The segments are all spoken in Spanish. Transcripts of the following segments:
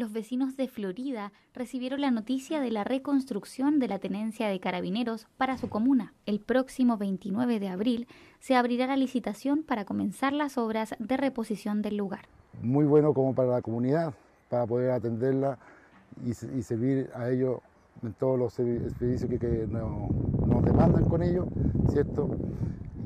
los vecinos de Florida recibieron la noticia de la reconstrucción de la tenencia de carabineros para su comuna. El próximo 29 de abril se abrirá la licitación para comenzar las obras de reposición del lugar. Muy bueno como para la comunidad, para poder atenderla y, servir a ellos en todos los servicios que, nos, demandan con ellos, ¿cierto?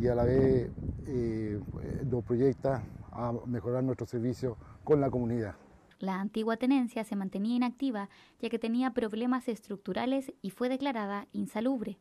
Y a la vez eh, pues, nos proyecta a mejorar nuestro servicio con la comunidad. La antigua tenencia se mantenía inactiva ya que tenía problemas estructurales y fue declarada insalubre.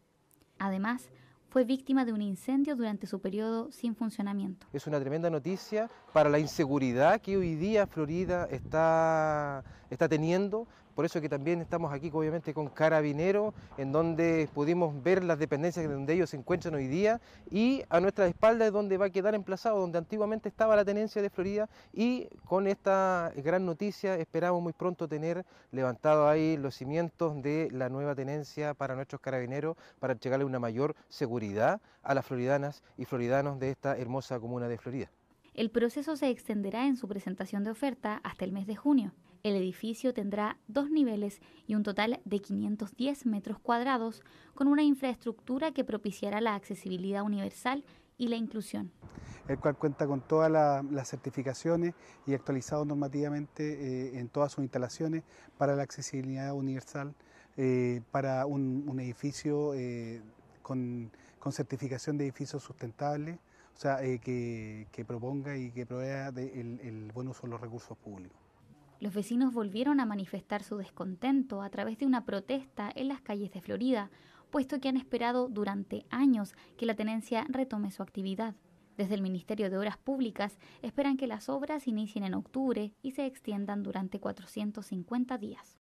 Además, fue víctima de un incendio durante su periodo sin funcionamiento. Es una tremenda noticia para la inseguridad que hoy día Florida está está teniendo. Por eso que también estamos aquí, obviamente, con Carabineros, en donde pudimos ver las dependencias donde ellos se encuentran hoy día y a nuestra espalda es donde va a quedar emplazado, donde antiguamente estaba la tenencia de Florida y con esta gran noticia esperamos muy pronto tener levantado ahí los cimientos de la nueva tenencia para nuestros carabineros, para llegarle una mayor seguridad a las floridanas y floridanos de esta hermosa comuna de Florida. El proceso se extenderá en su presentación de oferta hasta el mes de junio. El edificio tendrá dos niveles y un total de 510 metros cuadrados, con una infraestructura que propiciará la accesibilidad universal y la inclusión. El cual cuenta con todas las certificaciones y actualizado normativamente eh, en todas sus instalaciones para la accesibilidad universal eh, para un, edificio eh, con, certificación de edificio sustentable, o sea, que, proponga y que provea el buen uso de los recursos públicos. Los vecinos volvieron a manifestar su descontento a través de una protesta en las calles de Florida, puesto que han esperado durante años que la tenencia retome su actividad. Desde el Ministerio de Obras Públicas esperan que las obras inicien en octubre y se extiendan durante 450 días.